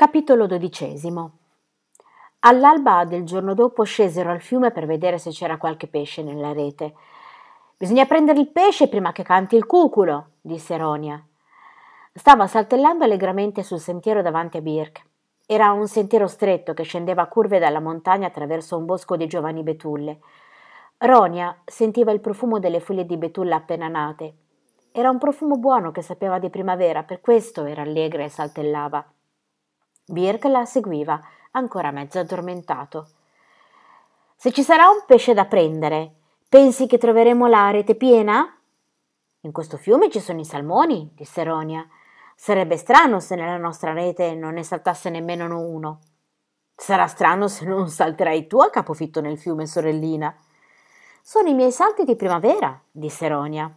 Capitolo XII All'alba del giorno dopo scesero al fiume per vedere se c'era qualche pesce nella rete. Bisogna prendere il pesce prima che canti il cuculo, disse Ronia. Stava saltellando allegramente sul sentiero davanti a Birk. Era un sentiero stretto che scendeva a curve dalla montagna attraverso un bosco di giovani betulle. Ronia sentiva il profumo delle foglie di betulla appena nate. Era un profumo buono che sapeva di primavera, per questo era allegra e saltellava. Birk la seguiva, ancora mezzo addormentato. Se ci sarà un pesce da prendere, pensi che troveremo la rete piena? In questo fiume ci sono i salmoni, disse Ronia. Sarebbe strano se nella nostra rete non ne saltasse nemmeno uno. Sarà strano se non salterai tu a capofitto nel fiume, sorellina. Sono i miei salti di primavera, disse Ronia.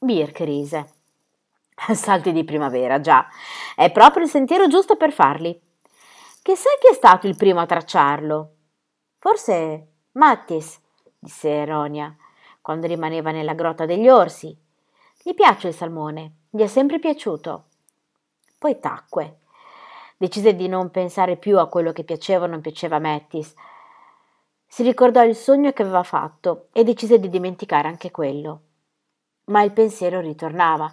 Birk rise. Salti di primavera, già. È proprio il sentiero giusto per farli. Chissà chi è stato il primo a tracciarlo. Forse Mattis, disse Ronia, quando rimaneva nella grotta degli orsi. Gli piace il salmone, gli è sempre piaciuto. Poi tacque. Decise di non pensare più a quello che piaceva o non piaceva a Mattis. Si ricordò il sogno che aveva fatto e decise di dimenticare anche quello. Ma il pensiero ritornava,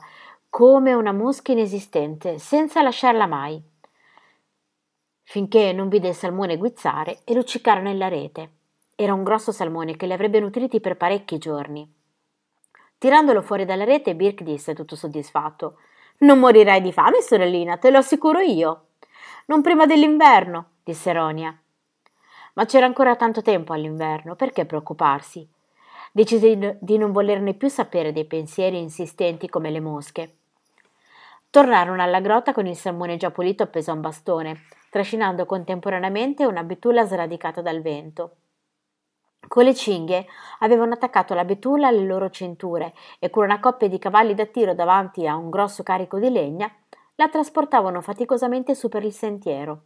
come una mosca inesistente, senza lasciarla mai, finché non vide il salmone guizzare e luccicare nella rete. Era un grosso salmone che li avrebbe nutriti per parecchi giorni. Tirandolo fuori dalla rete, Birk disse tutto soddisfatto: Non morirai di fame, sorellina, te lo assicuro io. Non prima dell'inverno, disse Ronia. Ma c'era ancora tanto tempo all'inverno, perché preoccuparsi? Decise di non volerne più sapere dei pensieri insistenti come le mosche. Tornarono alla grotta con il salmone già pulito appeso a un bastone, trascinando contemporaneamente una betulla sradicata dal vento. Con le cinghie avevano attaccato la betulla alle loro cinture e con una coppia di cavalli da tiro davanti a un grosso carico di legna la trasportavano faticosamente su per il sentiero.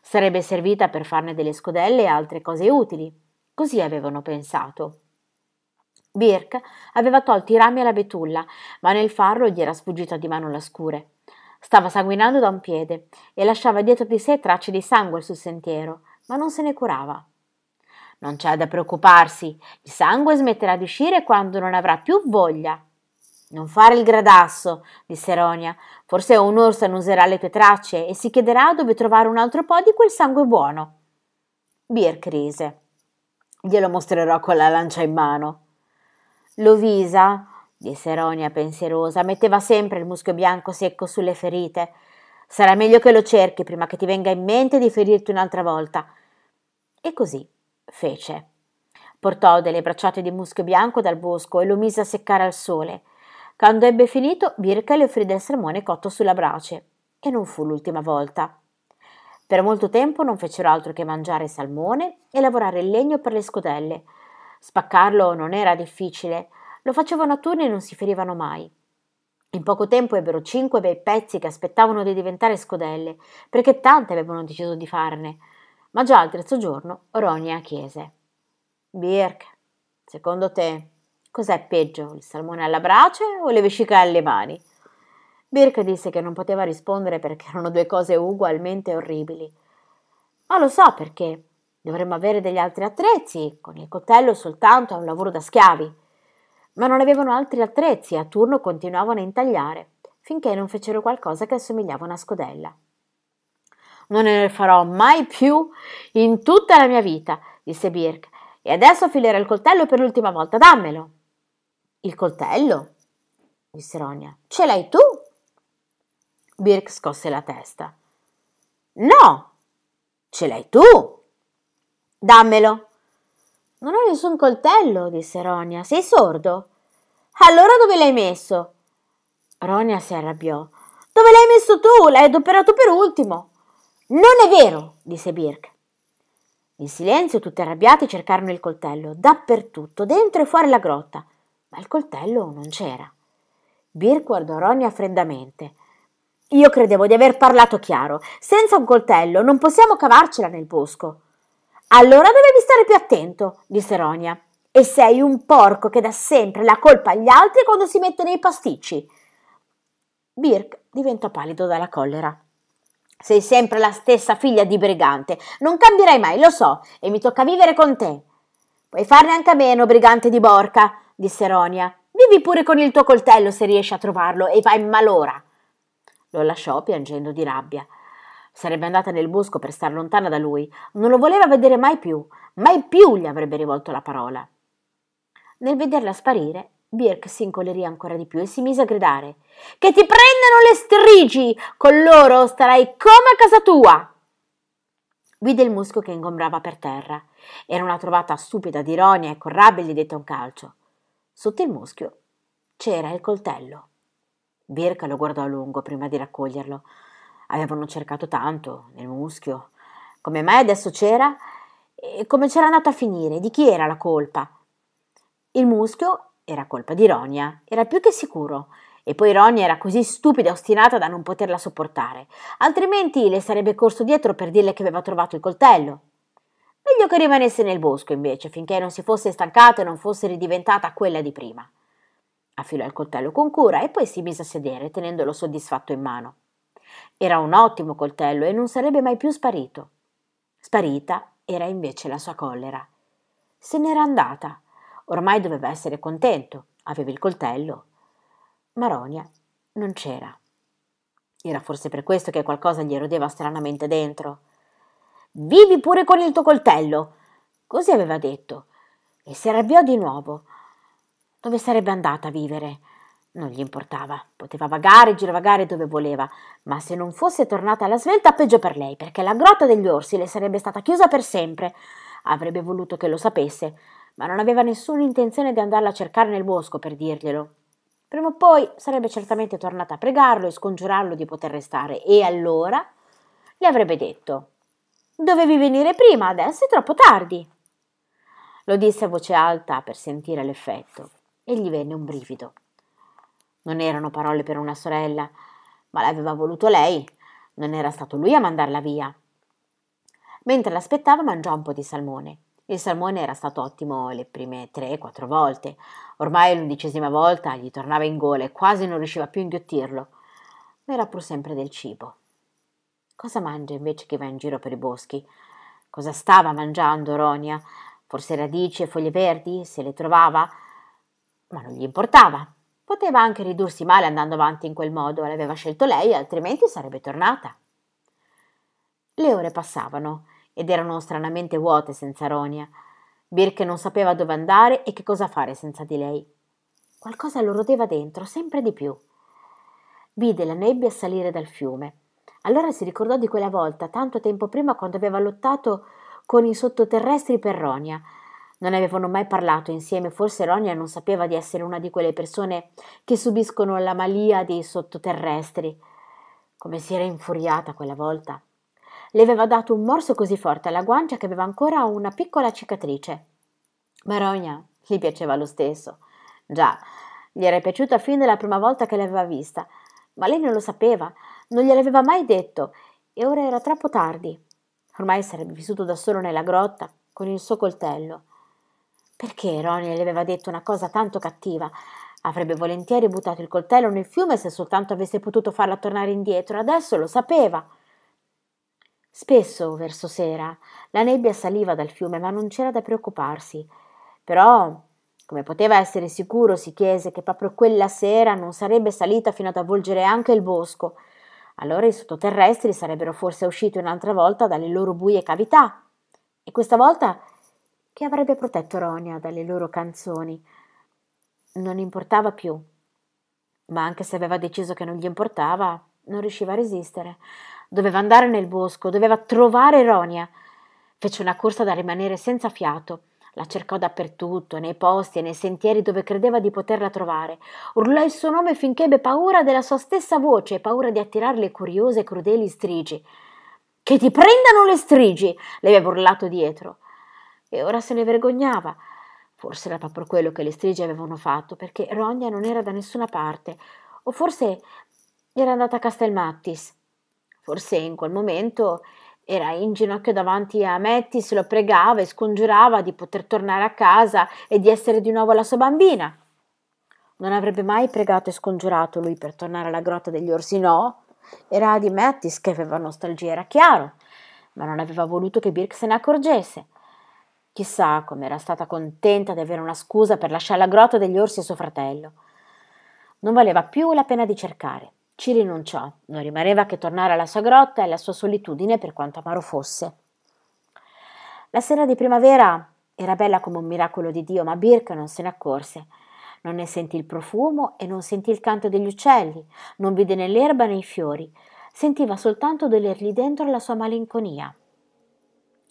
Sarebbe servita per farne delle scodelle e altre cose utili, così avevano pensato. Birk aveva tolto i rami alla betulla, ma nel farlo gli era sfuggita di mano la scure. Stava sanguinando da un piede e lasciava dietro di sé tracce di sangue sul sentiero, ma non se ne curava. Non c'è da preoccuparsi, il sangue smetterà di uscire quando non avrà più voglia. Non fare il gradasso, disse Ronia. Forse un orso annuserà le tue tracce e si chiederà dove trovare un altro po' di quel sangue buono. Birk rise. Glielo mostrerò con la lancia in mano. Lovisa, disse Ronia pensierosa, metteva sempre il muschio bianco secco sulle ferite. Sarà meglio che lo cerchi prima che ti venga in mente di ferirti un'altra volta. E così fece. Portò delle bracciate di muschio bianco dal bosco e lo mise a seccare al sole. Quando ebbe finito, Birka le offrì del salmone cotto sulla brace. E non fu l'ultima volta. Per molto tempo non fecero altro che mangiare salmone e lavorare il legno per le scodelle. Spaccarlo non era difficile, lo facevano a turni e non si ferivano mai. In poco tempo ebbero cinque bei pezzi che aspettavano di diventare scodelle, perché tante avevano deciso di farne. Ma già al terzo giorno Oronia chiese: Birk, secondo te cos'è peggio, il salmone alla brace o le vesciche alle mani? Birk disse che non poteva rispondere perché erano due cose ugualmente orribili. Ma lo so perché, Dovremmo avere degli altri attrezzi, con il coltello soltanto a un lavoro da schiavi. Ma non avevano altri attrezzi e a turno continuavano a intagliare, finché non fecero qualcosa che assomigliava a una scodella. Non ne farò mai più in tutta la mia vita, disse Birk, e adesso affilerò il coltello per l'ultima volta, dammelo. Il coltello? disse Ronia. Ce l'hai tu? Birk scosse la testa. No, ce l'hai tu! Dammelo. Non ho nessun coltello, disse Ronia. Sei sordo? Allora dove l'hai messo? Ronia si arrabbiò. Dove l'hai messo tu? L'hai adoperato per ultimo. Non è vero, disse Birk. In silenzio, tutti arrabbiati, cercarono il coltello, dappertutto, dentro e fuori la grotta, ma il coltello non c'era. Birk guardò Ronia freddamente. Io credevo di aver parlato chiaro. Senza un coltello non possiamo cavarcela nel bosco. Allora dovevi stare più attento, disse Ronia. E sei un porco che dà sempre la colpa agli altri quando si mette nei pasticci. Birk diventò pallido dalla collera. Sei sempre la stessa figlia di brigante. Non cambierai mai, lo so, e mi tocca vivere con te. Puoi farne anche a meno, brigante di Borca, disse Ronia. Vivi pure con il tuo coltello se riesci a trovarlo e vai in malora. Lo lasciò piangendo di rabbia. Sarebbe andata nel bosco per star lontana da lui. Non lo voleva vedere mai più. Mai più gli avrebbe rivolto la parola. Nel vederla sparire, Birk si incolerì ancora di più e si mise a gridare: Che ti prendano le strigi! Con loro starai come a casa tua! Vide il musco che ingombrava per terra. Era una trovata stupida di ironia e con rabbia gli dette un calcio. Sotto il muschio c'era il coltello. Birk lo guardò a lungo prima di raccoglierlo. Avevano cercato tanto, nel muschio. Come mai adesso c'era? E come c'era andato a finire? Di chi era la colpa? Il muschio era colpa di Ronia, era più che sicuro. E poi Ronia era così stupida e ostinata da non poterla sopportare, altrimenti le sarebbe corso dietro per dirle che aveva trovato il coltello. Meglio che rimanesse nel bosco, invece, finché non si fosse stancata e non fosse ridiventata quella di prima. Affilò il coltello con cura e poi si mise a sedere, tenendolo soddisfatto in mano. Era un ottimo coltello e non sarebbe mai più sparito. Sparita era invece la sua collera. Se n'era andata. Ormai doveva essere contento. Aveva il coltello. Maronia non c'era. Era forse per questo che qualcosa gli erodeva stranamente dentro. Vivi pure con il tuo coltello! Così aveva detto. E si arrabbiò di nuovo. Dove sarebbe andata a vivere? Non gli importava, poteva vagare, girovagare dove voleva, ma se non fosse tornata alla svelta peggio per lei, perché la grotta degli orsi le sarebbe stata chiusa per sempre. Avrebbe voluto che lo sapesse, ma non aveva nessuna intenzione di andarla a cercare nel bosco per dirglielo. Prima o poi sarebbe certamente tornata a pregarlo e scongiurarlo di poter restare, e allora le avrebbe detto: Dovevi venire prima, adesso è troppo tardi. Lo disse a voce alta per sentire l'effetto, e gli venne un brivido. Non erano parole per una sorella, ma l'aveva voluto lei. Non era stato lui a mandarla via. Mentre l'aspettava mangiò un po' di salmone. Il salmone era stato ottimo le prime tre, quattro volte. Ormai l'undicesima volta gli tornava in gola e quasi non riusciva più a inghiottirlo. Ma era pur sempre del cibo. Cosa mangia invece che va in giro per i boschi? Cosa stava mangiando Ronia? Forse radici e foglie verdi, se le trovava? Ma non gli importava. Poteva anche ridursi male andando avanti in quel modo, l'aveva scelto lei, altrimenti sarebbe tornata. Le ore passavano ed erano stranamente vuote senza Ronia. Birke non sapeva dove andare e che cosa fare senza di lei. Qualcosa lo rodeva dentro, sempre di più. Vide la nebbia salire dal fiume. Allora si ricordò di quella volta, tanto tempo prima, quando aveva lottato con i sottoterrestri per Ronia non avevano mai parlato insieme, forse Ronia non sapeva di essere una di quelle persone che subiscono la malia dei sottoterrestri. Come si era infuriata quella volta. Le aveva dato un morso così forte alla guancia che aveva ancora una piccola cicatrice. Ma Ronia gli piaceva lo stesso. Già, gli era piaciuta fin dalla prima volta che l'aveva vista, ma lei non lo sapeva, non gliel'aveva mai detto e ora era troppo tardi. Ormai sarebbe vissuto da solo nella grotta con il suo coltello perché Ronnie le aveva detto una cosa tanto cattiva? Avrebbe volentieri buttato il coltello nel fiume se soltanto avesse potuto farla tornare indietro, adesso lo sapeva. Spesso, verso sera, la nebbia saliva dal fiume, ma non c'era da preoccuparsi. Però, come poteva essere sicuro, si chiese che proprio quella sera non sarebbe salita fino ad avvolgere anche il bosco. Allora i sottoterrestri sarebbero forse usciti un'altra volta dalle loro buie cavità. E questa volta che avrebbe protetto Ronia dalle loro canzoni. Non importava più, ma anche se aveva deciso che non gli importava, non riusciva a resistere. Doveva andare nel bosco, doveva trovare Ronia. Fece una corsa da rimanere senza fiato. La cercò dappertutto, nei posti e nei sentieri dove credeva di poterla trovare. Urlò il suo nome finché ebbe paura della sua stessa voce e paura di attirare le curiose e crudeli strigi. Che ti prendano le strigi! le aveva urlato dietro e ora se ne vergognava. Forse era proprio quello che le strigi avevano fatto, perché Rogna non era da nessuna parte, o forse era andata a Castelmattis. Forse in quel momento era in ginocchio davanti a Mettis, lo pregava e scongiurava di poter tornare a casa e di essere di nuovo la sua bambina. Non avrebbe mai pregato e scongiurato lui per tornare alla grotta degli orsi, no? Era di Mattis che aveva nostalgia, era chiaro, ma non aveva voluto che Birk se ne accorgesse. Chissà com'era stata contenta di avere una scusa per lasciare la grotta degli orsi a suo fratello. Non valeva più la pena di cercare. Ci rinunciò, non rimaneva che tornare alla sua grotta e alla sua solitudine per quanto amaro fosse. La sera di primavera era bella come un miracolo di Dio, ma Birk non se ne accorse. Non ne sentì il profumo e non sentì il canto degli uccelli, non vide né l'erba né i fiori, sentiva soltanto dolergli dentro la sua malinconia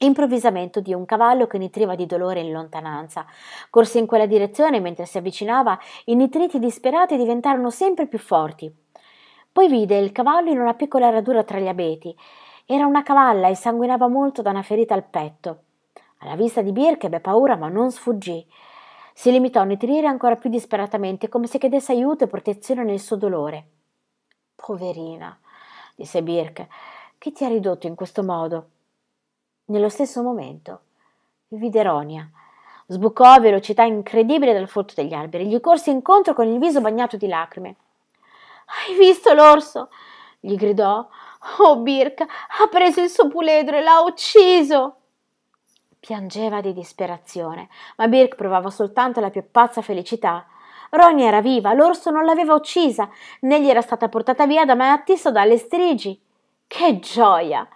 improvvisamente udì un cavallo che nitriva di dolore in lontananza. Corse in quella direzione mentre si avvicinava, i nitriti disperati diventarono sempre più forti. Poi vide il cavallo in una piccola radura tra gli abeti. Era una cavalla e sanguinava molto da una ferita al petto. Alla vista di Birk ebbe paura, ma non sfuggì. Si limitò a nitrire ancora più disperatamente, come se chiedesse aiuto e protezione nel suo dolore. Poverina, disse Birk, chi ti ha ridotto in questo modo? Nello stesso momento vide Ronia. Sbucò a velocità incredibile dal folto degli alberi. Gli corse incontro con il viso bagnato di lacrime. Hai visto l'orso? gli gridò. Oh, Birka, ha preso il suo puledro e l'ha ucciso! Piangeva di disperazione, ma Birk provava soltanto la più pazza felicità. Ronia era viva, l'orso non l'aveva uccisa, né gli era stata portata via da Mattis o dalle strigi. Che gioia!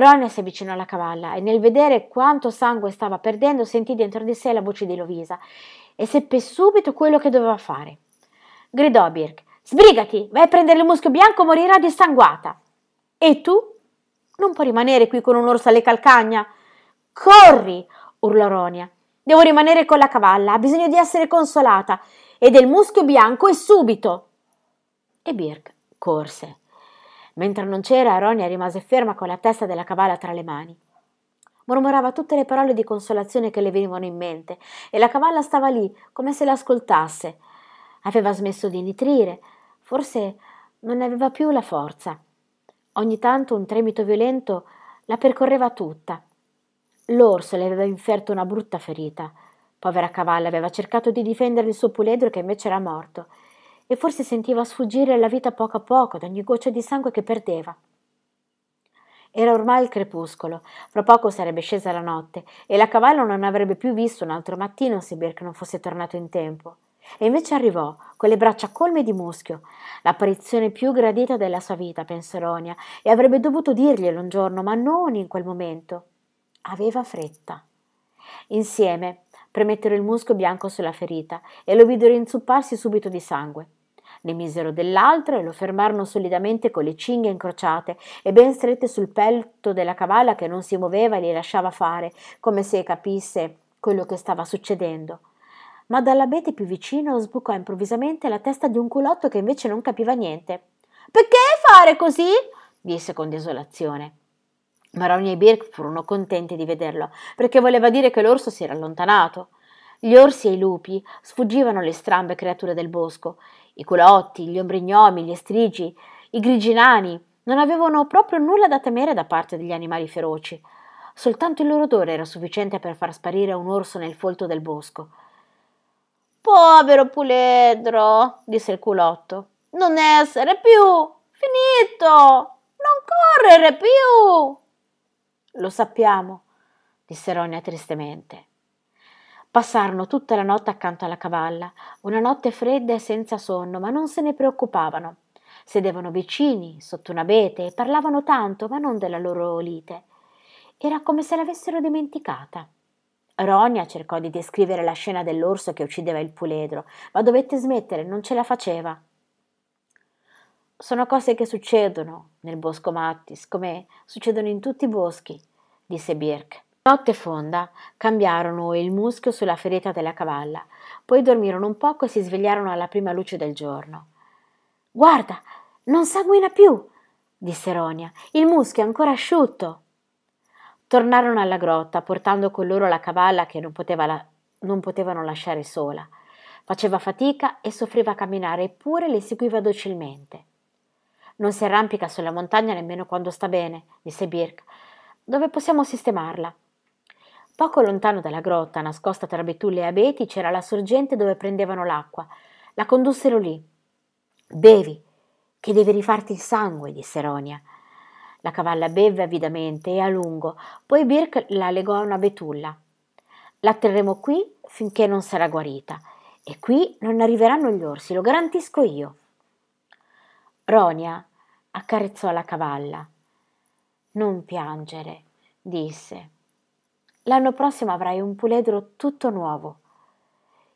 Ron si avvicinò alla cavalla e nel vedere quanto sangue stava perdendo sentì dentro di sé la voce di Lovisa e seppe subito quello che doveva fare. Gridò a Birk, sbrigati, vai a prendere il muschio bianco o morirà dissanguata. E tu? Non puoi rimanere qui con un orso alle calcagna. Corri, urlò Ronia. Devo rimanere con la cavalla, ha bisogno di essere consolata. E del muschio bianco e subito. E Birk corse. Mentre non c'era, Ronia rimase ferma con la testa della cavalla tra le mani. Mormorava tutte le parole di consolazione che le venivano in mente e la cavalla stava lì, come se l'ascoltasse. Aveva smesso di nitrire, forse non ne aveva più la forza. Ogni tanto un tremito violento la percorreva tutta. L'orso le aveva inferto una brutta ferita. Povera cavalla aveva cercato di difendere il suo puledro che invece era morto e forse sentiva sfuggire la vita poco a poco ad ogni goccia di sangue che perdeva. Era ormai il crepuscolo, fra poco sarebbe scesa la notte e la cavallo non avrebbe più visto un altro mattino se Birk non fosse tornato in tempo. E invece arrivò, con le braccia colme di muschio, l'apparizione più gradita della sua vita, pensò Ronia, e avrebbe dovuto dirglielo un giorno, ma non in quel momento. Aveva fretta. Insieme premettero il muschio bianco sulla ferita e lo videro inzupparsi subito di sangue. Ne misero dell'altro e lo fermarono solidamente con le cinghie incrociate e ben strette sul pelto della cavalla che non si muoveva e li lasciava fare, come se capisse quello che stava succedendo. Ma dall'abete più vicino sbucò improvvisamente la testa di un culotto che invece non capiva niente. Perché fare così? disse con desolazione. Maroni e Birk furono contenti di vederlo, perché voleva dire che l'orso si era allontanato. Gli orsi e i lupi sfuggivano alle strambe creature del bosco i culotti, gli ombrignomi, gli estrigi, i griginani non avevano proprio nulla da temere da parte degli animali feroci. Soltanto il loro odore era sufficiente per far sparire un orso nel folto del bosco. Povero puledro, disse il culotto, non essere più, finito, non correre più. Lo sappiamo, disse Ronia tristemente passarono tutta la notte accanto alla cavalla una notte fredda e senza sonno ma non se ne preoccupavano sedevano vicini sotto un abete e parlavano tanto ma non della loro lite era come se l'avessero dimenticata Ronia cercò di descrivere la scena dell'orso che uccideva il puledro, ma dovette smettere, non ce la faceva. Sono cose che succedono nel bosco Mattis, come succedono in tutti i boschi, disse Birk. Notte fonda cambiarono il muschio sulla ferita della cavalla, poi dormirono un poco e si svegliarono alla prima luce del giorno. Guarda, non sanguina più, disse Ronia. Il muschio è ancora asciutto. Tornarono alla grotta, portando con loro la cavalla che non, poteva la... non potevano lasciare sola. Faceva fatica e soffriva a camminare, eppure le seguiva docilmente. Non si arrampica sulla montagna nemmeno quando sta bene, disse Birk. Dove possiamo sistemarla? Poco lontano dalla grotta, nascosta tra betulle e abeti, c'era la sorgente dove prendevano l'acqua. La condussero lì. Bevi, che devi rifarti il sangue, disse Ronia. La cavalla bevve avidamente e a lungo, poi Birk la legò a una betulla. La terremo qui finché non sarà guarita. E qui non arriveranno gli orsi, lo garantisco io. Ronia accarezzò la cavalla. Non piangere, disse. L'anno prossimo avrai un puledro tutto nuovo.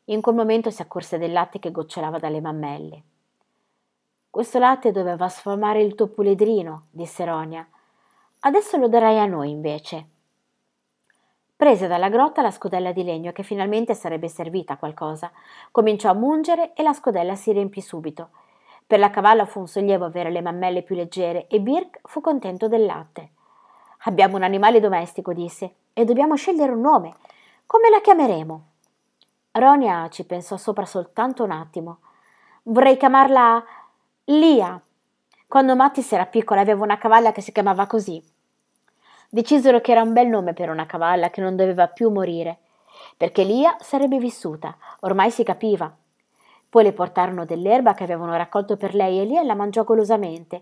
In quel momento si accorse del latte che gocciolava dalle mammelle. Questo latte doveva sfamare il tuo puledrino, disse Ronia. Adesso lo darai a noi invece. Prese dalla grotta la scodella di legno che finalmente sarebbe servita a qualcosa. Cominciò a mungere e la scodella si riempì subito. Per la cavalla fu un sollievo avere le mammelle più leggere e Birk fu contento del latte. Abbiamo un animale domestico, disse e dobbiamo scegliere un nome. Come la chiameremo? Ronia ci pensò sopra soltanto un attimo. Vorrei chiamarla Lia. Quando Mattis era piccola aveva una cavalla che si chiamava così. Decisero che era un bel nome per una cavalla che non doveva più morire, perché Lia sarebbe vissuta, ormai si capiva. Poi le portarono dell'erba che avevano raccolto per lei e Lia la mangiò golosamente.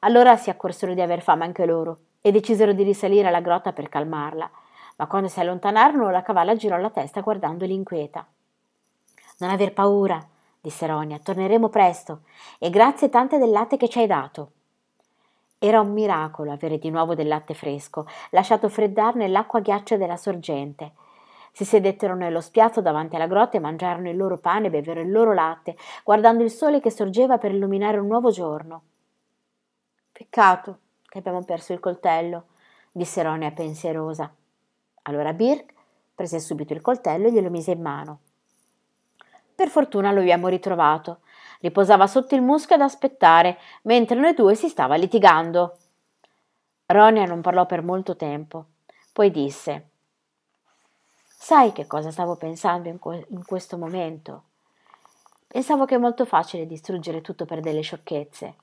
Allora si accorsero di aver fame anche loro e decisero di risalire alla grotta per calmarla ma quando si allontanarono la cavalla girò la testa guardandoli inquieta. Non aver paura, disse Ronia, torneremo presto e grazie tante del latte che ci hai dato. Era un miracolo avere di nuovo del latte fresco, lasciato freddare nell'acqua ghiaccia della sorgente. Si sedettero nello spiazzo davanti alla grotta e mangiarono il loro pane e bevvero il loro latte, guardando il sole che sorgeva per illuminare un nuovo giorno. Peccato che abbiamo perso il coltello, disse Ronia pensierosa. Allora Birk prese subito il coltello e glielo mise in mano. Per fortuna lo abbiamo ritrovato. Riposava sotto il muschio ad aspettare, mentre noi due si stava litigando. Ronia non parlò per molto tempo, poi disse Sai che cosa stavo pensando in, que in questo momento? Pensavo che è molto facile distruggere tutto per delle sciocchezze.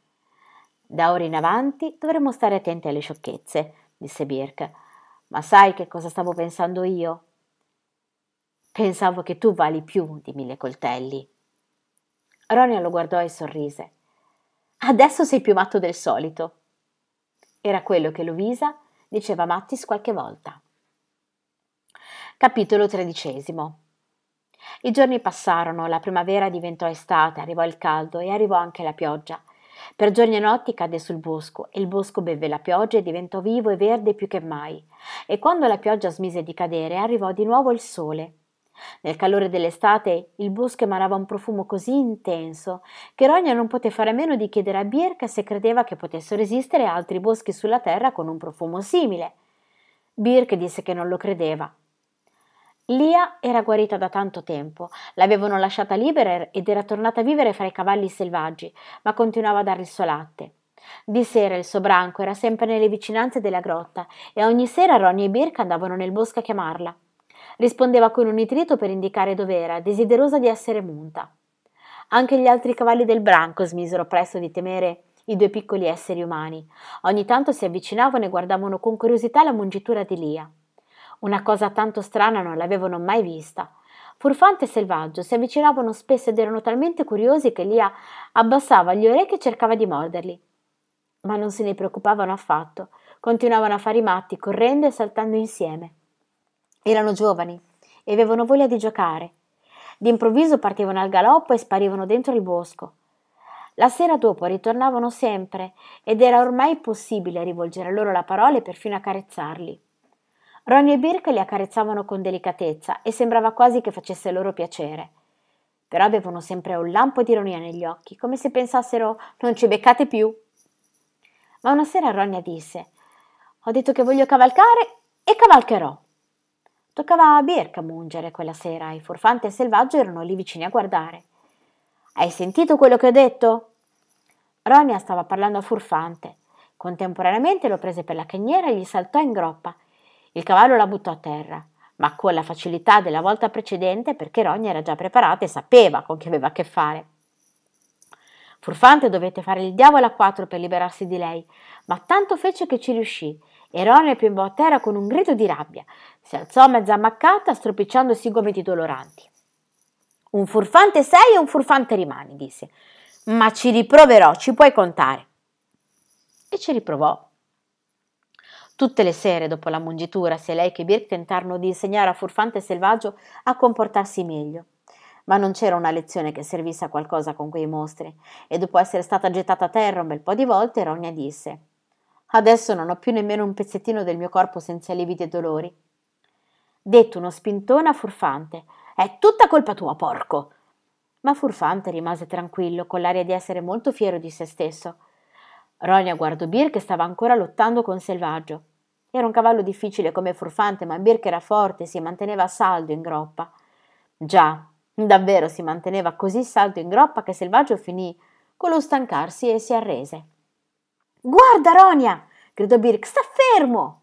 Da ora in avanti dovremo stare attenti alle sciocchezze, disse Birk ma sai che cosa stavo pensando io? Pensavo che tu vali più di mille coltelli. Ronia lo guardò e sorrise. Adesso sei più matto del solito. Era quello che Luisa diceva a Mattis qualche volta. Capitolo tredicesimo. I giorni passarono, la primavera diventò estate, arrivò il caldo e arrivò anche la pioggia, per giorni e notti cadde sul bosco e il bosco bevve la pioggia e diventò vivo e verde più che mai. E quando la pioggia smise di cadere arrivò di nuovo il sole. Nel calore dell'estate il bosco emanava un profumo così intenso che Rogna non poté fare a meno di chiedere a Birk se credeva che potessero esistere altri boschi sulla terra con un profumo simile. Birk disse che non lo credeva, Lia era guarita da tanto tempo, l'avevano lasciata libera ed era tornata a vivere fra i cavalli selvaggi, ma continuava a dare il suo latte. Di sera il suo branco era sempre nelle vicinanze della grotta e ogni sera Ronnie e Birk andavano nel bosco a chiamarla. Rispondeva con un nitrito per indicare dov'era, desiderosa di essere munta. Anche gli altri cavalli del branco smisero presto di temere i due piccoli esseri umani. Ogni tanto si avvicinavano e guardavano con curiosità la mungitura di Lia. Una cosa tanto strana non l'avevano mai vista. Furfante e selvaggio si avvicinavano spesso ed erano talmente curiosi che Lia abbassava gli orecchi e cercava di morderli. Ma non se ne preoccupavano affatto. Continuavano a fare i matti, correndo e saltando insieme. Erano giovani e avevano voglia di giocare. D'improvviso partivano al galoppo e sparivano dentro il bosco. La sera dopo ritornavano sempre ed era ormai possibile rivolgere loro la parola e perfino accarezzarli. Ronnie e Birk li accarezzavano con delicatezza e sembrava quasi che facesse loro piacere. Però avevano sempre un lampo di ironia negli occhi, come se pensassero non ci beccate più. Ma una sera Ronnie disse Ho detto che voglio cavalcare e cavalcherò. Toccava a Birk a mungere quella sera e Furfante e Selvaggio erano lì vicini a guardare. Hai sentito quello che ho detto? Ronia stava parlando a Furfante. Contemporaneamente lo prese per la caniera e gli saltò in groppa il cavallo la buttò a terra, ma con la facilità della volta precedente perché Rogna era già preparata e sapeva con chi aveva a che fare. Furfante dovette fare il diavolo a quattro per liberarsi di lei, ma tanto fece che ci riuscì e Rogna piombò a terra con un grido di rabbia. Si alzò mezza ammaccata, stropicciandosi i gomiti doloranti. Un furfante sei e un furfante rimani, disse. Ma ci riproverò, ci puoi contare. E ci riprovò. Tutte le sere dopo la mungitura sia lei che Birk tentarono di insegnare a Furfante Selvaggio a comportarsi meglio. Ma non c'era una lezione che servisse a qualcosa con quei mostri, e dopo essere stata gettata a terra un bel po' di volte, Ronia disse: Adesso non ho più nemmeno un pezzettino del mio corpo senza lividi e dolori. Detto uno spintone a Furfante: È tutta colpa tua, porco! Ma Furfante rimase tranquillo, con l'aria di essere molto fiero di se stesso. Ronia guardò Bir che stava ancora lottando con Selvaggio. Era un cavallo difficile come furfante, ma Birk era forte e si manteneva saldo in groppa. Già, davvero si manteneva così saldo in groppa che Selvaggio finì con lo stancarsi e si arrese. Guarda, Ronia! gridò Birk, sta fermo!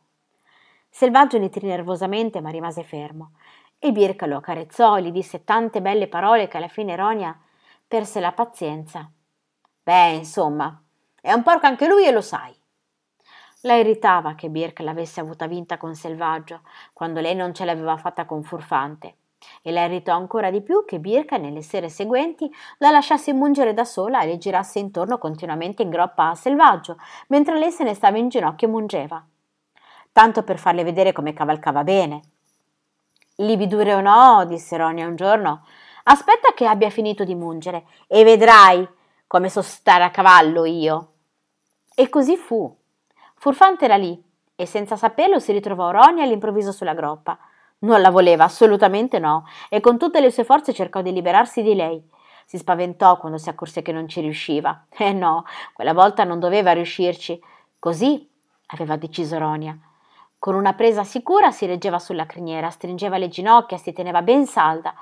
Selvaggio nitrì nervosamente, ma rimase fermo. E Birk lo accarezzò, e gli disse tante belle parole che alla fine Ronia perse la pazienza. Beh, insomma, è un porco anche lui e lo sai la irritava che Birk l'avesse avuta vinta con Selvaggio, quando lei non ce l'aveva fatta con Furfante. E la irritò ancora di più che Birk, nelle sere seguenti, la lasciasse mungere da sola e le girasse intorno continuamente in groppa a Selvaggio, mentre lei se ne stava in ginocchio e mungeva. Tanto per farle vedere come cavalcava bene. Libidure o no, disse Ronia un giorno, aspetta che abbia finito di mungere e vedrai come so stare a cavallo io. E così fu. Furfante era lì e senza saperlo si ritrovò Roni all'improvviso sulla groppa. Non la voleva, assolutamente no, e con tutte le sue forze cercò di liberarsi di lei. Si spaventò quando si accorse che non ci riusciva. Eh no, quella volta non doveva riuscirci. Così aveva deciso Ronia. Con una presa sicura si reggeva sulla criniera, stringeva le ginocchia, si teneva ben salda.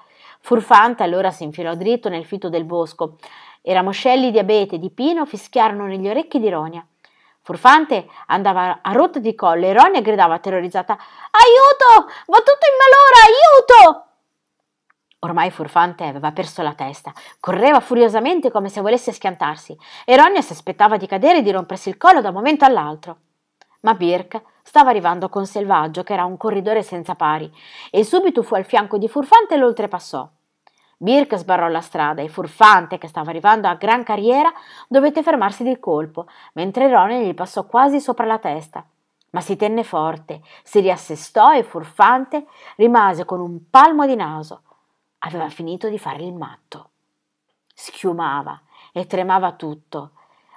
Furfante allora si infilò dritto nel fitto del bosco e ramoscelli di abete e di pino fischiarono negli orecchi di Ronia. Furfante andava a rotta di collo e Ronia gridava terrorizzata Aiuto! Va tutto in malora! Aiuto! Ormai Furfante aveva perso la testa, correva furiosamente come se volesse schiantarsi e Ronia si aspettava di cadere e di rompersi il collo da un momento all'altro. Ma Birk stava arrivando con Selvaggio, che era un corridore senza pari, e subito fu al fianco di Furfante e lo oltrepassò. Birk sbarrò la strada e Furfante, che stava arrivando a gran carriera, dovette fermarsi di colpo, mentre Ronin gli passò quasi sopra la testa. Ma si tenne forte, si riassestò e Furfante rimase con un palmo di naso. Aveva finito di fare il matto. Schiumava e tremava tutto.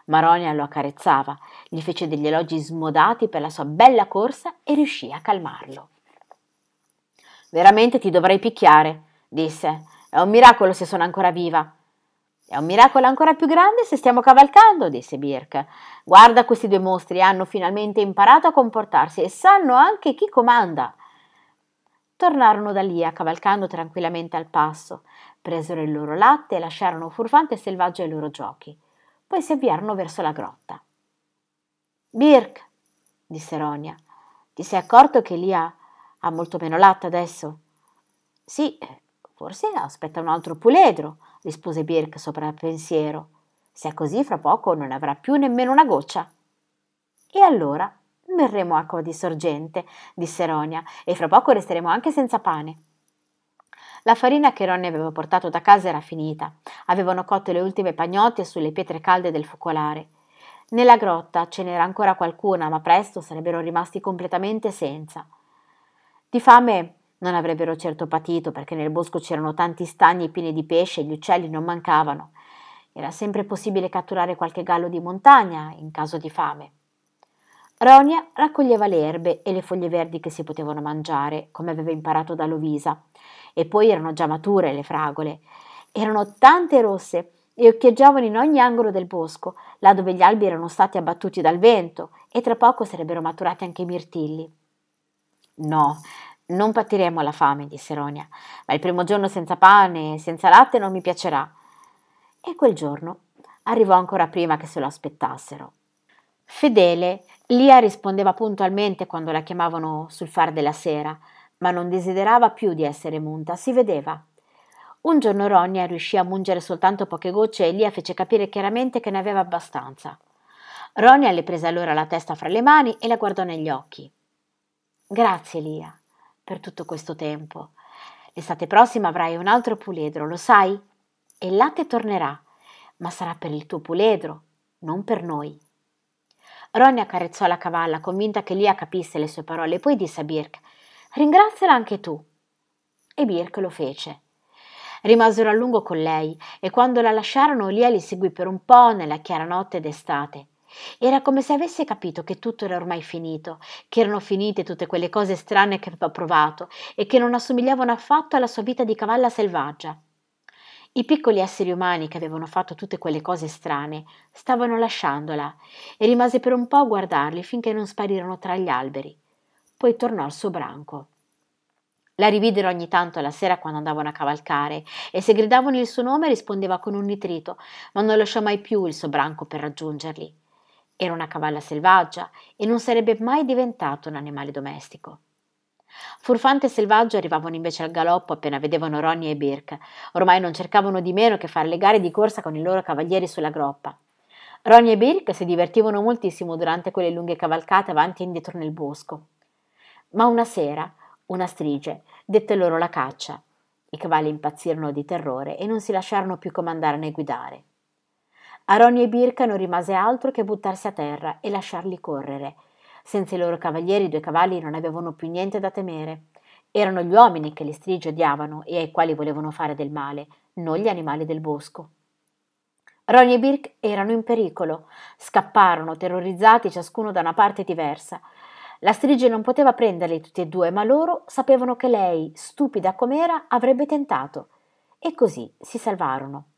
Maronia lo accarezzava, gli fece degli elogi smodati per la sua bella corsa e riuscì a calmarlo. Veramente ti dovrei picchiare, disse è un miracolo se sono ancora viva. È un miracolo ancora più grande se stiamo cavalcando, disse Birk. Guarda, questi due mostri hanno finalmente imparato a comportarsi e sanno anche chi comanda. Tornarono da lì, cavalcando tranquillamente al passo. Presero il loro latte e lasciarono furfante e selvaggio ai loro giochi. Poi si avviarono verso la grotta. Birk, disse Ronia, ti sei accorto che Lia ha molto meno latte adesso? Sì, Forse aspetta un altro puledro, rispose Birk sopra il pensiero. Se è così, fra poco non avrà più nemmeno una goccia. E allora berremo acqua di sorgente, disse Ronia, e fra poco resteremo anche senza pane. La farina che Ronnie aveva portato da casa era finita. Avevano cotto le ultime pagnotte sulle pietre calde del focolare. Nella grotta ce n'era ancora qualcuna, ma presto sarebbero rimasti completamente senza. Di fame non avrebbero certo patito perché nel bosco c'erano tanti stagni pieni di pesce e gli uccelli non mancavano. Era sempre possibile catturare qualche gallo di montagna in caso di fame. Ronia raccoglieva le erbe e le foglie verdi che si potevano mangiare, come aveva imparato da Lovisa, e poi erano già mature le fragole. Erano tante rosse e occhieggiavano in ogni angolo del bosco, là dove gli albi erano stati abbattuti dal vento, e tra poco sarebbero maturati anche i mirtilli. No, non patiremo la fame, disse Ronia, ma il primo giorno senza pane e senza latte non mi piacerà. E quel giorno arrivò ancora prima che se lo aspettassero. Fedele, Lia rispondeva puntualmente quando la chiamavano sul far della sera, ma non desiderava più di essere munta, si vedeva. Un giorno Ronia riuscì a mungere soltanto poche gocce e Lia fece capire chiaramente che ne aveva abbastanza. Ronia le prese allora la testa fra le mani e la guardò negli occhi. Grazie, Lia per tutto questo tempo. L'estate prossima avrai un altro puledro, lo sai? E il latte tornerà, ma sarà per il tuo puledro, non per noi. Ronny accarezzò la cavalla, convinta che Lia capisse le sue parole, poi disse a Birk: Ringraziala anche tu. E Birk lo fece. Rimasero a lungo con lei e quando la lasciarono Lia li seguì per un po' nella chiara notte d'estate. Era come se avesse capito che tutto era ormai finito, che erano finite tutte quelle cose strane che aveva provato e che non assomigliavano affatto alla sua vita di cavalla selvaggia. I piccoli esseri umani che avevano fatto tutte quelle cose strane stavano lasciandola e rimase per un po' a guardarli finché non sparirono tra gli alberi. Poi tornò al suo branco. La rividero ogni tanto la sera quando andavano a cavalcare e se gridavano il suo nome rispondeva con un nitrito, ma non lasciò mai più il suo branco per raggiungerli. Era una cavalla selvaggia e non sarebbe mai diventato un animale domestico. Furfante e selvaggio arrivavano invece al galoppo appena vedevano Ronnie e Birk. Ormai non cercavano di meno che far le gare di corsa con i loro cavalieri sulla groppa. Ronnie e Birk si divertivano moltissimo durante quelle lunghe cavalcate avanti e indietro nel bosco. Ma una sera una strige dette loro la caccia. I cavalli impazzirono di terrore e non si lasciarono più comandare né guidare. A Ronnie e Birka non rimase altro che buttarsi a terra e lasciarli correre. Senza i loro cavalieri i due cavalli non avevano più niente da temere. Erano gli uomini che li strigi odiavano e ai quali volevano fare del male, non gli animali del bosco. Ronnie e Birk erano in pericolo. Scapparono, terrorizzati ciascuno da una parte diversa. La strige non poteva prenderli tutti e due, ma loro sapevano che lei, stupida com'era, avrebbe tentato. E così si salvarono.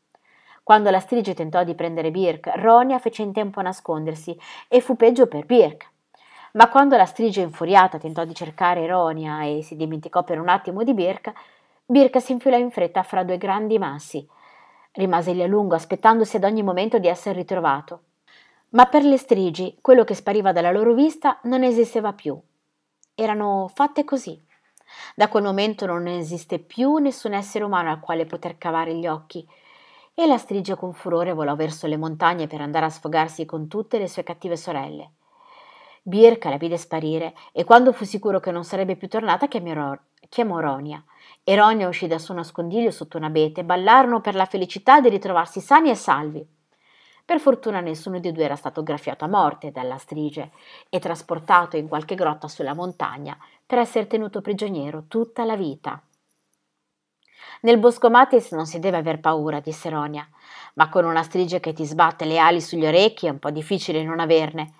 Quando la strige tentò di prendere Birk, Ronia fece in tempo a nascondersi e fu peggio per Birk. Ma quando la strige infuriata tentò di cercare Ronia e si dimenticò per un attimo di Birk, Birk si infilò in fretta fra due grandi massi. Rimase lì a lungo, aspettandosi ad ogni momento di essere ritrovato. Ma per le strigi, quello che spariva dalla loro vista non esisteva più. Erano fatte così. Da quel momento non esiste più nessun essere umano al quale poter cavare gli occhi, e la strigia con furore volò verso le montagne per andare a sfogarsi con tutte le sue cattive sorelle. Birka la vide sparire e quando fu sicuro che non sarebbe più tornata chiamò Ronia. E Ronia uscì da suo nascondiglio sotto un abete e ballarono per la felicità di ritrovarsi sani e salvi. Per fortuna nessuno dei due era stato graffiato a morte dalla strige e trasportato in qualche grotta sulla montagna per essere tenuto prigioniero tutta la vita. Nel bosco Matis non si deve aver paura, disse Ronia, ma con una strige che ti sbatte le ali sugli orecchi è un po' difficile non averne.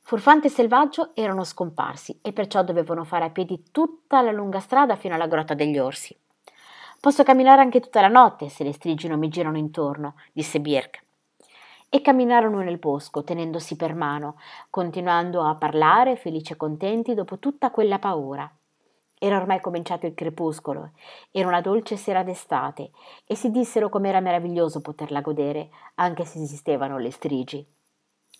Furfante e Selvaggio erano scomparsi e perciò dovevano fare a piedi tutta la lunga strada fino alla grotta degli orsi. Posso camminare anche tutta la notte se le strigi non mi girano intorno, disse Birk. E camminarono nel bosco, tenendosi per mano, continuando a parlare felici e contenti dopo tutta quella paura. Era ormai cominciato il crepuscolo, era una dolce sera d'estate e si dissero com'era meraviglioso poterla godere, anche se esistevano le strigi.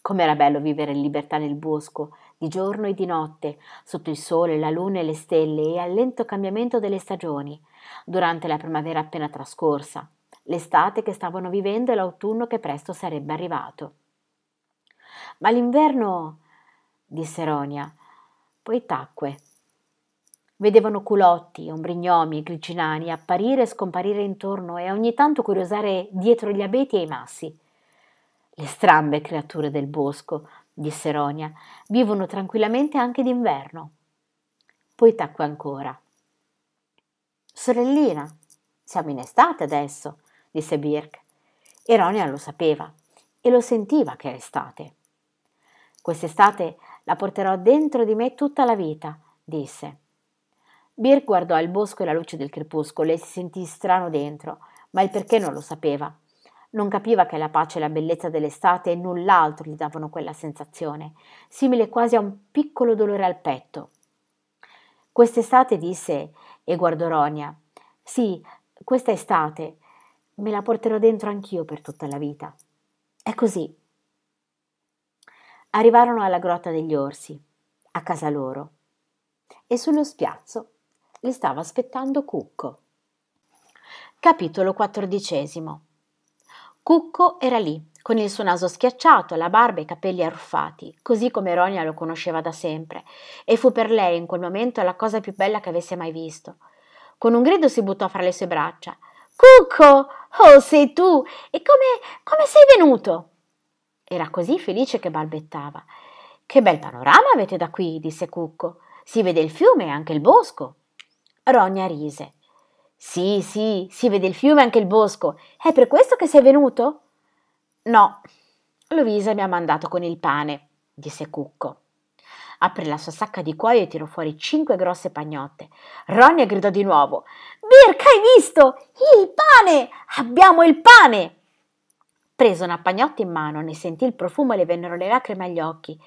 Com'era bello vivere in libertà nel bosco, di giorno e di notte, sotto il sole, la luna e le stelle e al lento cambiamento delle stagioni, durante la primavera appena trascorsa, l'estate che stavano vivendo e l'autunno che presto sarebbe arrivato. Ma l'inverno, disse Ronia, poi tacque Vedevano culotti, ombrignomi e griginani apparire e scomparire intorno e ogni tanto curiosare dietro gli abeti e i massi. Le strambe creature del bosco, disse Ronia, vivono tranquillamente anche d'inverno. Poi tacque ancora. Sorellina, siamo in estate adesso, disse Birk. E Ronia lo sapeva e lo sentiva che era estate. Quest'estate la porterò dentro di me tutta la vita, disse. Birk guardò il bosco e la luce del crepuscolo e si sentì strano dentro, ma il perché non lo sapeva. Non capiva che la pace e la bellezza dell'estate e null'altro gli davano quella sensazione, simile quasi a un piccolo dolore al petto. Quest'estate disse e guardò Ronia. Sì, questa estate me la porterò dentro anch'io per tutta la vita. È così. Arrivarono alla grotta degli orsi, a casa loro, e sullo spiazzo li stava aspettando Cucco. Capitolo XIV Cucco era lì, con il suo naso schiacciato, la barba e i capelli arruffati, così come Ronia lo conosceva da sempre, e fu per lei in quel momento la cosa più bella che avesse mai visto. Con un grido si buttò fra le sue braccia. Cucco! Oh, sei tu! E come, come sei venuto? Era così felice che balbettava. Che bel panorama avete da qui, disse Cucco. Si vede il fiume e anche il bosco. Ronia rise. Sì, sì, si vede il fiume e anche il bosco. È per questo che sei venuto? No. Luisa mi ha mandato con il pane, disse Cucco. Aprì la sua sacca di cuoio e tirò fuori cinque grosse pagnotte. Ronia gridò di nuovo: Birk, hai visto? Il pane! Abbiamo il pane! Prese una pagnotta in mano, ne sentì il profumo e le vennero le lacrime agli occhi.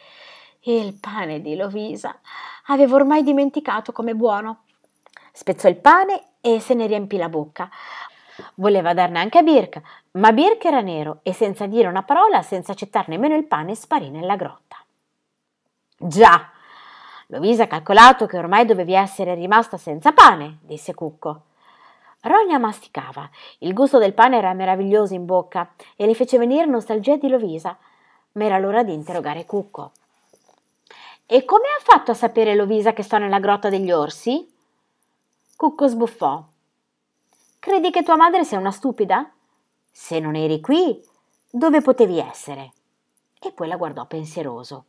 Il pane di Lovisa. Avevo ormai dimenticato come buono spezzò il pane e se ne riempì la bocca. Voleva darne anche a Birk, ma Birk era nero e senza dire una parola, senza accettare nemmeno il pane, sparì nella grotta. Già, Lovisa ha calcolato che ormai dovevi essere rimasta senza pane, disse Cucco. Rogna masticava. Il gusto del pane era meraviglioso in bocca e le fece venire nostalgia di Lovisa, ma era l'ora di interrogare Cucco. E come ha fatto a sapere Lovisa che sto nella grotta degli orsi? Cucco sbuffò. Credi che tua madre sia una stupida? Se non eri qui, dove potevi essere? E poi la guardò pensieroso.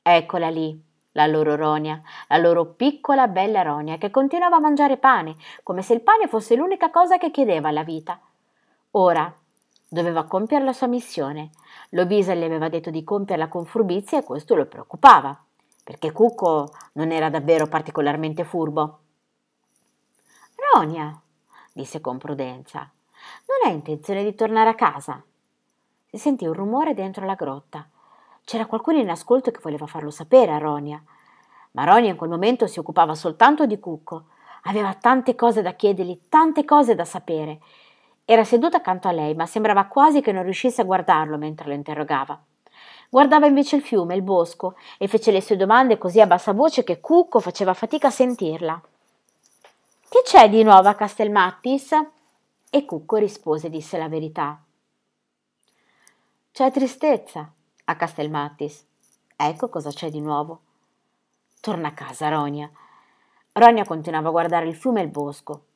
Eccola lì, la loro Ronia, la loro piccola bella Ronia, che continuava a mangiare pane, come se il pane fosse l'unica cosa che chiedeva alla vita. Ora doveva compiere la sua missione. Lovisa gli aveva detto di compierla con furbizia e questo lo preoccupava, perché Cucco non era davvero particolarmente furbo. Baronia, disse con prudenza, non hai intenzione di tornare a casa? Si sentì un rumore dentro la grotta. C'era qualcuno in ascolto che voleva farlo sapere a Ronia. Ma Ronia in quel momento si occupava soltanto di Cucco. Aveva tante cose da chiedergli, tante cose da sapere. Era seduta accanto a lei, ma sembrava quasi che non riuscisse a guardarlo mentre lo interrogava. Guardava invece il fiume, il bosco, e fece le sue domande così a bassa voce che Cucco faceva fatica a sentirla. Che c'è di nuovo a Castelmattis? E Cucco rispose e disse la verità. C'è tristezza a Castelmattis. Ecco cosa c'è di nuovo. Torna a casa, Ronia. Ronia continuava a guardare il fiume e il bosco.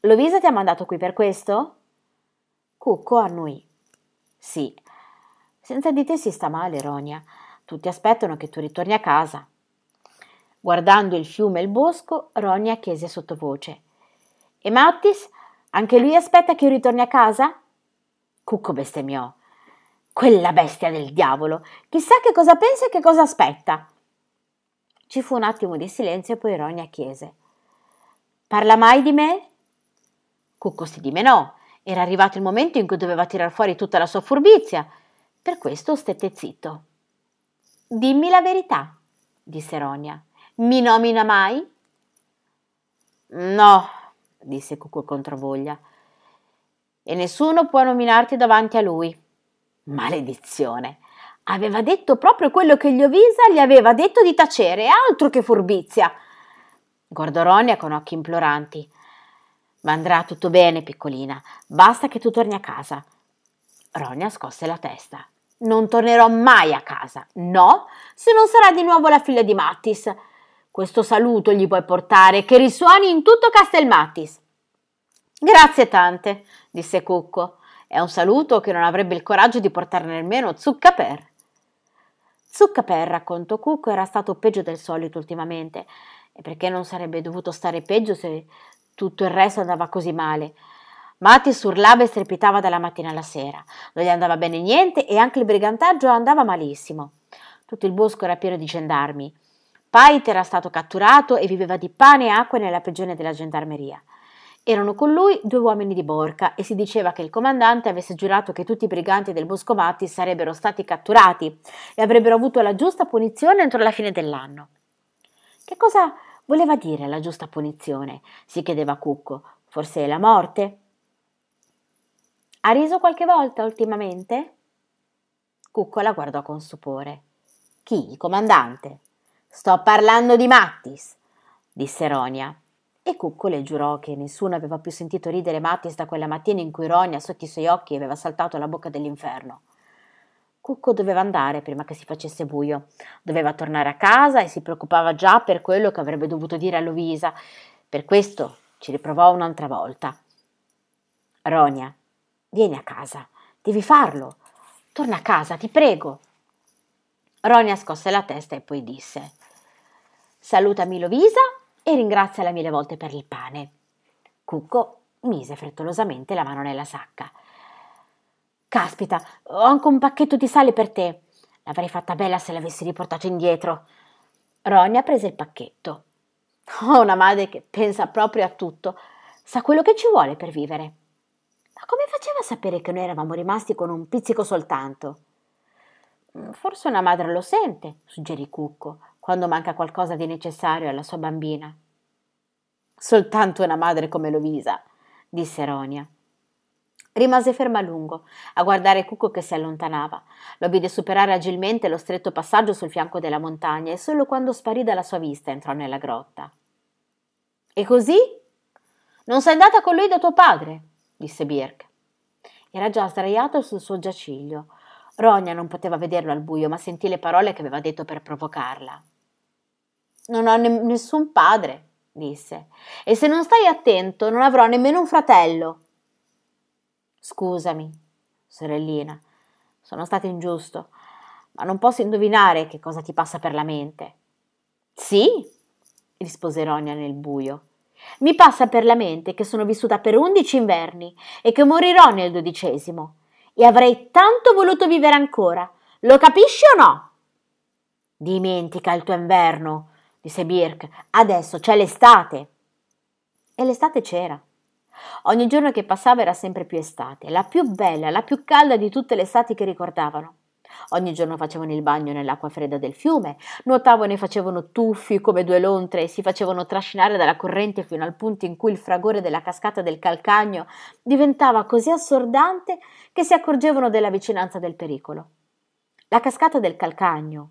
Lovisa ti ha mandato qui per questo? Cucco annui. Sì. Senza di te si sta male, Ronia. Tutti aspettano che tu ritorni a casa. Guardando il fiume e il bosco, Ronia chiese sottovoce. E Mattis? Anche lui aspetta che io ritorni a casa? Cucco bestemmiò. Quella bestia del diavolo! Chissà che cosa pensa e che cosa aspetta! Ci fu un attimo di silenzio e poi Ronia chiese. Parla mai di me? Cucco si dimenò. Era arrivato il momento in cui doveva tirar fuori tutta la sua furbizia. Per questo stette zitto. Dimmi la verità, disse Ronia. Mi nomina mai? No, disse Cuco Controvoglia. E nessuno può nominarti davanti a lui. Maledizione! Aveva detto proprio quello che Liovisa gli aveva detto di tacere, altro che furbizia! Guardò Ronia con occhi imploranti. Ma andrà tutto bene, piccolina. Basta che tu torni a casa. Ronia scosse la testa. Non tornerò mai a casa. No, se non sarà di nuovo la figlia di Mattis. Questo saluto gli puoi portare che risuoni in tutto Castelmattis. Grazie tante, disse Cucco. È un saluto che non avrebbe il coraggio di portare nemmeno Zuccaper. Zuccaper, racconto Cucco, era stato peggio del solito ultimamente. E perché non sarebbe dovuto stare peggio se tutto il resto andava così male? Matis urlava e strepitava dalla mattina alla sera. Non gli andava bene niente e anche il brigantaggio andava malissimo. Tutto il bosco era pieno di gendarmi. Pait era stato catturato e viveva di pane e acqua nella prigione della gendarmeria. Erano con lui due uomini di Borca e si diceva che il comandante avesse giurato che tutti i briganti del Boscomatti sarebbero stati catturati e avrebbero avuto la giusta punizione entro la fine dell'anno. Che cosa voleva dire la giusta punizione? si chiedeva Cucco. Forse la morte? Ha riso qualche volta ultimamente? Cucco la guardò con stupore. Chi? Il comandante? Sto parlando di Mattis, disse Ronia. E Cucco le giurò che nessuno aveva più sentito ridere Mattis da quella mattina in cui Ronia, sotto i suoi occhi, aveva saltato la bocca dell'inferno. Cucco doveva andare prima che si facesse buio. Doveva tornare a casa e si preoccupava già per quello che avrebbe dovuto dire a Luisa. Per questo ci riprovò un'altra volta. Ronia, vieni a casa. Devi farlo. Torna a casa, ti prego. Ronia scosse la testa e poi disse: salutami Lovisa e ringraziala mille volte per il pane. Cucco mise frettolosamente la mano nella sacca. Caspita, ho anche un pacchetto di sale per te. L'avrei fatta bella se l'avessi riportato indietro. Ronia prese il pacchetto. Ho oh, una madre che pensa proprio a tutto, sa quello che ci vuole per vivere. Ma come faceva a sapere che noi eravamo rimasti con un pizzico soltanto? Mm, forse una madre lo sente, suggerì Cucco quando manca qualcosa di necessario alla sua bambina. Soltanto una madre come Lovisa, disse Ronia. Rimase ferma a lungo, a guardare Cuco che si allontanava. Lo vide superare agilmente lo stretto passaggio sul fianco della montagna e solo quando sparì dalla sua vista entrò nella grotta. E così? Non sei andata con lui da tuo padre? disse Birk. Era già sdraiato sul suo giaciglio. Ronia non poteva vederlo al buio, ma sentì le parole che aveva detto per provocarla. Non ho ne- nessun padre, disse, e se non stai attento non avrò nemmeno un fratello. Scusami, sorellina, sono stato ingiusto, ma non posso indovinare che cosa ti passa per la mente. Sì, rispose Ronia nel buio. Mi passa per la mente che sono vissuta per undici inverni e che morirò nel dodicesimo. E avrei tanto voluto vivere ancora. Lo capisci o no? Dimentica il tuo inverno, disse Birk, adesso c'è l'estate. E l'estate c'era. Ogni giorno che passava era sempre più estate, la più bella, la più calda di tutte le estati che ricordavano. Ogni giorno facevano il bagno nell'acqua fredda del fiume, nuotavano e facevano tuffi come due lontre e si facevano trascinare dalla corrente fino al punto in cui il fragore della cascata del calcagno diventava così assordante che si accorgevano della vicinanza del pericolo. La cascata del calcagno,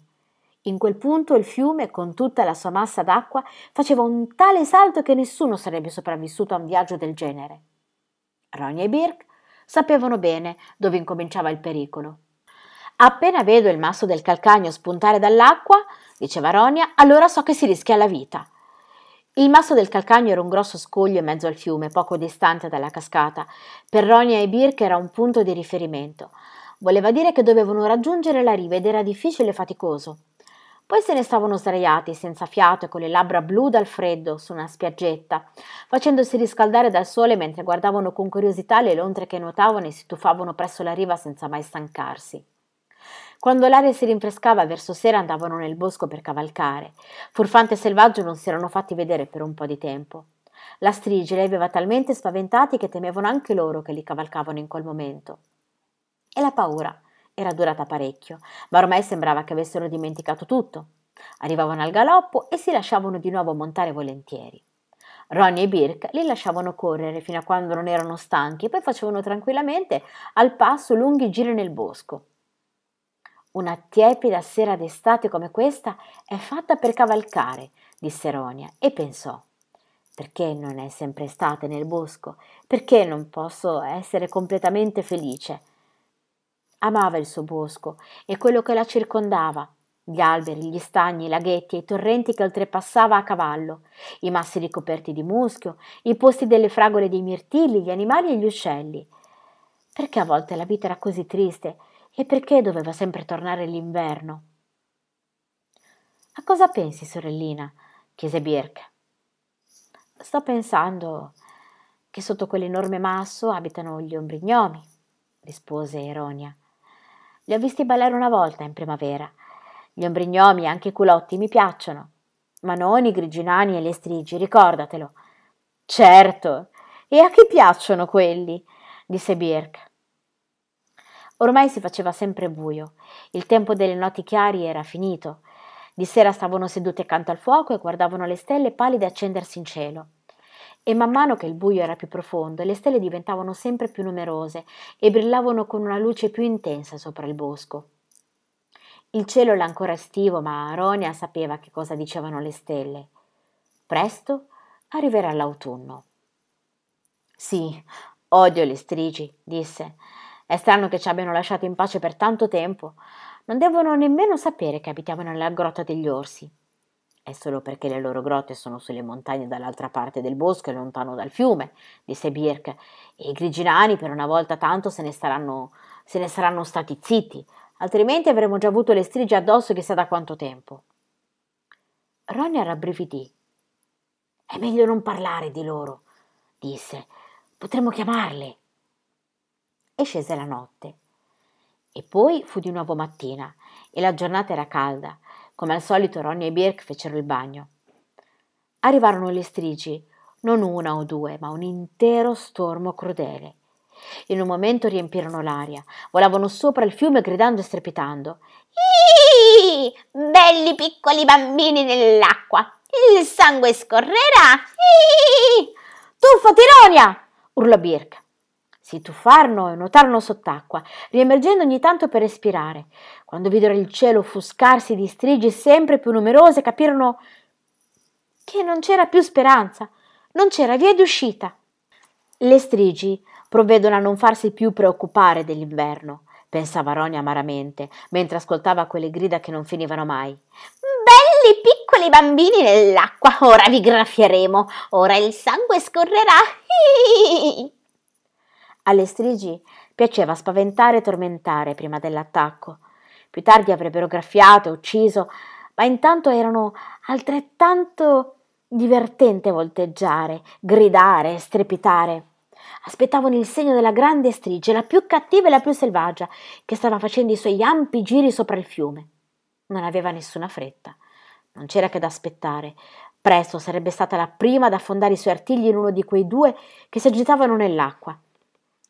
in quel punto il fiume, con tutta la sua massa d'acqua, faceva un tale salto che nessuno sarebbe sopravvissuto a un viaggio del genere. Ronja e Birk sapevano bene dove incominciava il pericolo. Appena vedo il masso del calcagno spuntare dall'acqua, diceva Ronia, allora so che si rischia la vita. Il masso del calcagno era un grosso scoglio in mezzo al fiume, poco distante dalla cascata. Per Ronia e Birk era un punto di riferimento. Voleva dire che dovevano raggiungere la riva ed era difficile e faticoso. Poi se ne stavano sdraiati, senza fiato e con le labbra blu dal freddo, su una spiaggetta, facendosi riscaldare dal sole mentre guardavano con curiosità le lontre che nuotavano e si tuffavano presso la riva senza mai stancarsi. Quando l'aria si rinfrescava verso sera andavano nel bosco per cavalcare. Furfante e selvaggio non si erano fatti vedere per un po' di tempo. La strige li aveva talmente spaventati che temevano anche loro che li cavalcavano in quel momento. E la paura. Era durata parecchio, ma ormai sembrava che avessero dimenticato tutto. Arrivavano al galoppo e si lasciavano di nuovo montare volentieri. Ronnie e Birk li lasciavano correre fino a quando non erano stanchi e poi facevano tranquillamente al passo lunghi giri nel bosco. Una tiepida sera d'estate come questa è fatta per cavalcare, disse Ronia e pensò. Perché non è sempre estate nel bosco? Perché non posso essere completamente felice? Amava il suo bosco e quello che la circondava, gli alberi, gli stagni, i laghetti e i torrenti che oltrepassava a cavallo, i massi ricoperti di muschio, i posti delle fragole dei mirtilli, gli animali e gli uccelli. Perché a volte la vita era così triste e perché doveva sempre tornare l'inverno? A cosa pensi, sorellina? chiese Birk. Sto pensando che sotto quell'enorme masso abitano gli omblignomi, rispose Eronia. Li ho visti ballare una volta in primavera. Gli ombrignomi e anche i culotti mi piacciono. Ma non i griginani e le strigi, ricordatelo. Certo. E a chi piacciono quelli? disse Birk. Ormai si faceva sempre buio. Il tempo delle notti chiari era finito. Di sera stavano sedute accanto al fuoco e guardavano le stelle pallide accendersi in cielo e man mano che il buio era più profondo le stelle diventavano sempre più numerose e brillavano con una luce più intensa sopra il bosco. Il cielo era ancora estivo, ma Aronia sapeva che cosa dicevano le stelle. Presto arriverà l'autunno. Sì, odio le strigi, disse. È strano che ci abbiano lasciato in pace per tanto tempo. Non devono nemmeno sapere che abitiamo nella grotta degli orsi. È solo perché le loro grotte sono sulle montagne dall'altra parte del bosco e lontano dal fiume, disse Birk, e i grigilani per una volta tanto se ne, staranno, se ne saranno stati zitti, altrimenti avremmo già avuto le strige addosso chissà da quanto tempo. Ronja rabbrividì. È meglio non parlare di loro, disse. Potremmo chiamarle. E scese la notte. E poi fu di nuovo mattina, e la giornata era calda, come al solito Ronnie e Birk fecero il bagno. Arrivarono le strigi, non una o due, ma un intero stormo crudele. In un momento riempirono l'aria, volavano sopra il fiume gridando e strepitando. Iii, belli piccoli bambini nell'acqua! Il sangue scorrerà! Iii! Tuffati, Ronia! urlò Birk si tuffarono e nuotarono sott'acqua, riemergendo ogni tanto per respirare. Quando videro il cielo offuscarsi di strigi sempre più numerose, capirono che non c'era più speranza, non c'era via di uscita. Le strigi provvedono a non farsi più preoccupare dell'inverno, pensava Roni amaramente, mentre ascoltava quelle grida che non finivano mai. Belli piccoli bambini nell'acqua, ora vi graffieremo, ora il sangue scorrerà. Alle strigi piaceva spaventare e tormentare prima dell'attacco. Più tardi avrebbero graffiato, ucciso, ma intanto erano altrettanto divertente volteggiare, gridare, strepitare. Aspettavano il segno della grande strige, la più cattiva e la più selvaggia, che stava facendo i suoi ampi giri sopra il fiume. Non aveva nessuna fretta. Non c'era che da aspettare. Presto sarebbe stata la prima ad affondare i suoi artigli in uno di quei due che si agitavano nell'acqua.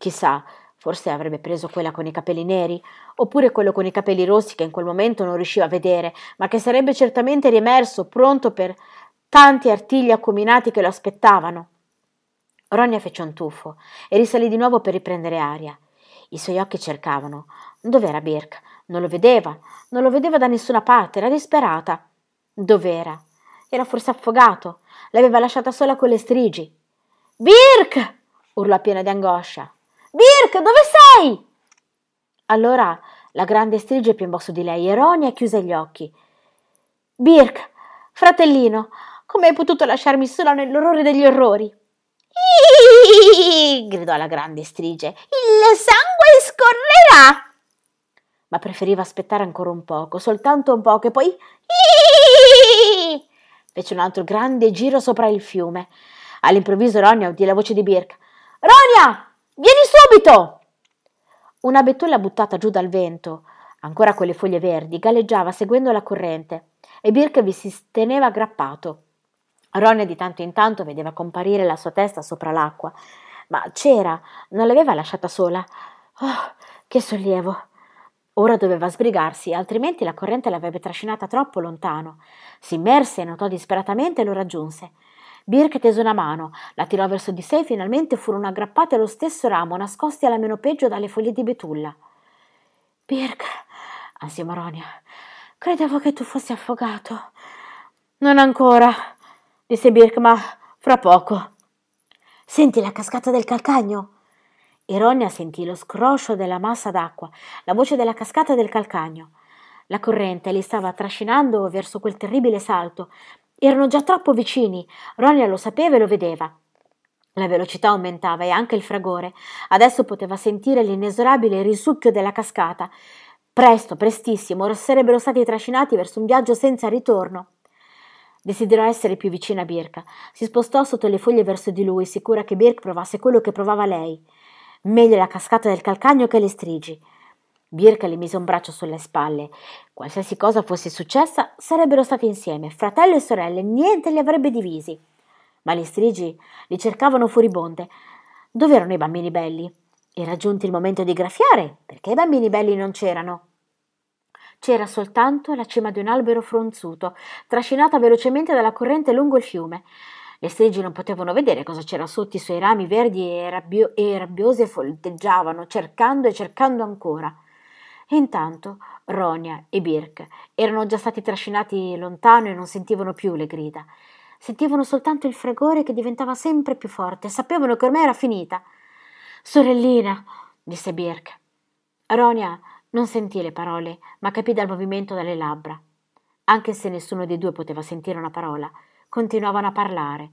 Chissà, forse avrebbe preso quella con i capelli neri, oppure quello con i capelli rossi che in quel momento non riusciva a vedere, ma che sarebbe certamente riemerso pronto per tanti artigli accuminati che lo aspettavano. Ronia fece un tuffo e risalì di nuovo per riprendere aria. I suoi occhi cercavano. Dov'era Birk? Non lo vedeva, non lo vedeva da nessuna parte, era disperata. Dov'era? Era forse affogato. L'aveva lasciata sola con le strigi. Birk! urlò piena di angoscia. Birk, dove sei? Allora la grande strige piombò su di lei e Ronia chiuse gli occhi. Birk, fratellino, come hai potuto lasciarmi sola nell'orrore degli orrori? Iiii, gridò la grande strige. Il sangue scorrerà! Ma preferiva aspettare ancora un poco, soltanto un poco, e poi. Iiii, fece un altro grande giro sopra il fiume. All'improvviso Ronia udì la voce di Birk. Ronia! Vieni subito! Una betulla buttata giù dal vento, ancora con le foglie verdi, galleggiava seguendo la corrente e Birk vi si teneva aggrappato. Ronnie di tanto in tanto vedeva comparire la sua testa sopra l'acqua, ma c'era, non l'aveva lasciata sola. Oh, che sollievo! Ora doveva sbrigarsi, altrimenti la corrente l'avrebbe trascinata troppo lontano. Si immerse, notò disperatamente e lo raggiunse. Birk tese una mano, la tirò verso di sé e finalmente furono aggrappati allo stesso ramo, nascosti alla meno peggio dalle foglie di betulla. Birk, ansia Maronia, credevo che tu fossi affogato. Non ancora, disse Birk, ma fra poco. Senti la cascata del calcagno? Ironia sentì lo scroscio della massa d'acqua, la voce della cascata del calcagno. La corrente li stava trascinando verso quel terribile salto, erano già troppo vicini. Ronia lo sapeva e lo vedeva. La velocità aumentava e anche il fragore. Adesso poteva sentire l'inesorabile risucchio della cascata. Presto, prestissimo, ora sarebbero stati trascinati verso un viaggio senza ritorno. Desiderò essere più vicina a Birk. Si spostò sotto le foglie verso di lui, sicura che Birk provasse quello che provava lei. Meglio la cascata del calcagno che le strigi. Birka le mise un braccio sulle spalle. Qualsiasi cosa fosse successa, sarebbero stati insieme, fratello e sorelle, niente li avrebbe divisi. Ma le strigi li cercavano furibonde. Dove erano i bambini belli? Era giunto il momento di graffiare, perché i bambini belli non c'erano. C'era soltanto la cima di un albero fronzuto, trascinata velocemente dalla corrente lungo il fiume. Le strigi non potevano vedere cosa c'era sotto i suoi rami verdi e, rabbio- e rabbiosi folleggiavano, cercando e cercando ancora intanto Ronia e Birk erano già stati trascinati lontano e non sentivano più le grida. Sentivano soltanto il fragore che diventava sempre più forte. Sapevano che ormai era finita. Sorellina, disse Birk. Ronia non sentì le parole, ma capì dal movimento delle labbra. Anche se nessuno dei due poteva sentire una parola, continuavano a parlare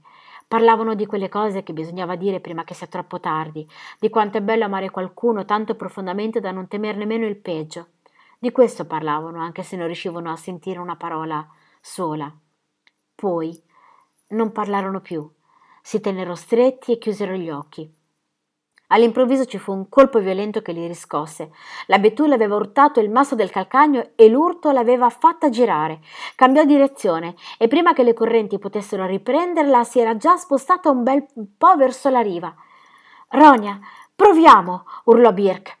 Parlavano di quelle cose che bisognava dire prima che sia troppo tardi, di quanto è bello amare qualcuno tanto profondamente da non temer nemmeno il peggio. Di questo parlavano, anche se non riuscivano a sentire una parola sola. Poi non parlarono più, si tennero stretti e chiusero gli occhi. All'improvviso ci fu un colpo violento che li riscosse. La betulla aveva urtato il masso del calcagno e l'urto l'aveva fatta girare. Cambiò direzione e prima che le correnti potessero riprenderla si era già spostata un bel po' verso la riva. Ronia, proviamo! urlò Birk.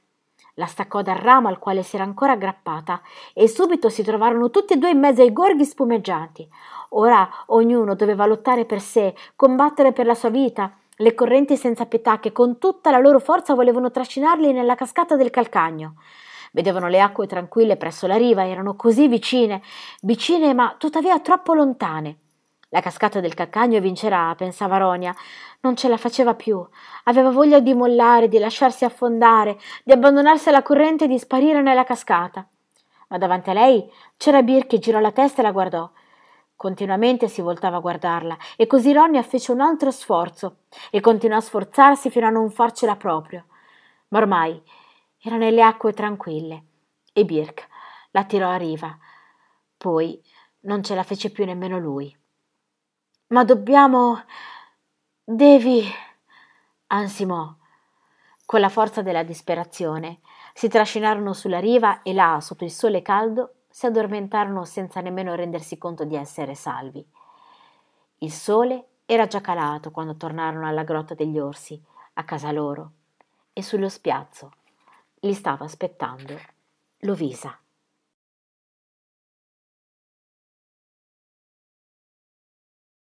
La staccò dal ramo al quale si era ancora aggrappata e subito si trovarono tutti e due in mezzo ai gorghi spumeggianti. Ora ognuno doveva lottare per sé, combattere per la sua vita, le correnti senza pietà che con tutta la loro forza volevano trascinarli nella cascata del calcagno. Vedevano le acque tranquille presso la riva, erano così vicine, vicine ma tuttavia troppo lontane. La cascata del calcagno vincerà, pensava Ronia. Non ce la faceva più. Aveva voglia di mollare, di lasciarsi affondare, di abbandonarsi alla corrente e di sparire nella cascata. Ma davanti a lei c'era Bir che girò la testa e la guardò. Continuamente si voltava a guardarla e così Ronnie fece un altro sforzo e continuò a sforzarsi fino a non farcela proprio. Ma ormai era nelle acque tranquille e Birk la tirò a riva. Poi non ce la fece più nemmeno lui. Ma dobbiamo. devi. ansimò. Con la forza della disperazione si trascinarono sulla riva e là, sotto il sole caldo, si addormentarono senza nemmeno rendersi conto di essere salvi. Il sole era già calato quando tornarono alla grotta degli orsi, a casa loro, e sullo spiazzo li stava aspettando Lovisa.